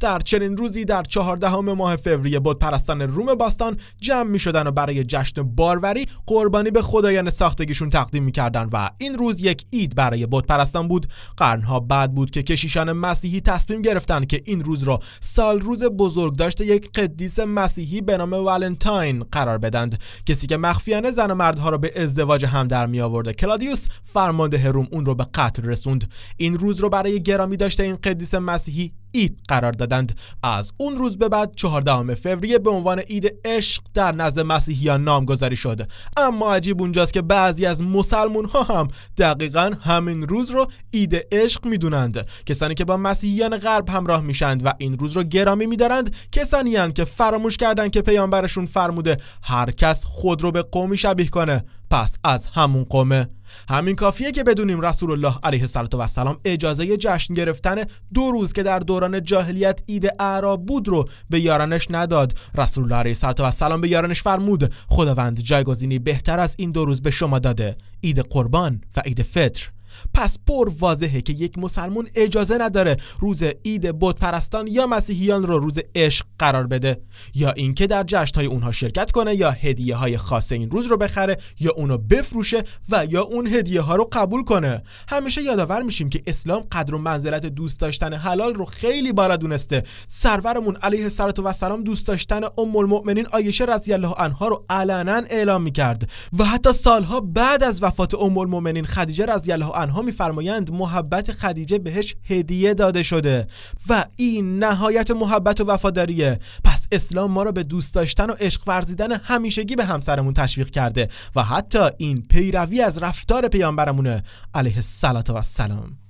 در چنین روزی در چهاردهم ماه فوریه بود پرستان روم باستان جمع می شدن و برای جشن باروری قربانی به خدایان ساختگیشون تقدیم می کردن و این روز یک اید برای بود پرستان بود قرنها بعد بود که کشیشان مسیحی تصمیم گرفتن که این روز را سال روز بزرگ داشته یک قدیس مسیحی به نام ولنتاین قرار بدند کسی که مخفیانه زن و مردها را به ازدواج هم در می آورده کلادیوس فرمانده روم اون رو به قتل رسوند این روز رو برای گرامی داشته این قدیس مسیحی اید قرار دادند از اون روز به بعد 14 فوریه به عنوان اید عشق در نزد مسیحیان نامگذاری شد اما عجیب اونجاست که بعضی از مسلمون ها هم دقیقا همین روز رو اید عشق میدونند کسانی که با مسیحیان غرب همراه میشند و این روز رو گرامی میدارند کسانی هن که فراموش کردند که پیامبرشون فرموده هر کس خود رو به قومی شبیه کنه پس از همون قومه همین کافیه که بدونیم رسول الله علیه سلام اجازه جشن گرفتن دو روز که در دوران جاهلیت عید اعراب بود رو به یارانش نداد رسول الله علیه سلام به یارانش فرمود خداوند جایگزینی بهتر از این دو روز به شما داده عید قربان و عید فطر پس پر واضحه که یک مسلمون اجازه نداره روز عید بت پرستان یا مسیحیان رو روز عشق قرار بده یا اینکه در جشنهای اونها شرکت کنه یا هدیه های خاص این روز رو بخره یا اونو بفروشه و یا اون هدیه ها رو قبول کنه همیشه یادآور میشیم که اسلام قدر و منزلت دوست داشتن حلال رو خیلی بالا دونسته سرورمون علیه الصلاه و سلام دوست داشتن ام المؤمنین عایشه رضی الله عنها رو علنا اعلام میکرد و حتی سالها بعد از وفات ام المؤمنین خدیجه رضی الله عنها میفرمایند محبت خدیجه بهش هدیه داده شده و این نهایت محبت و وفاداریه پس اسلام ما را به دوست داشتن و عشق ورزیدن همیشگی به همسرمون تشویق کرده و حتی این پیروی از رفتار پیامبرمونه علیه السلام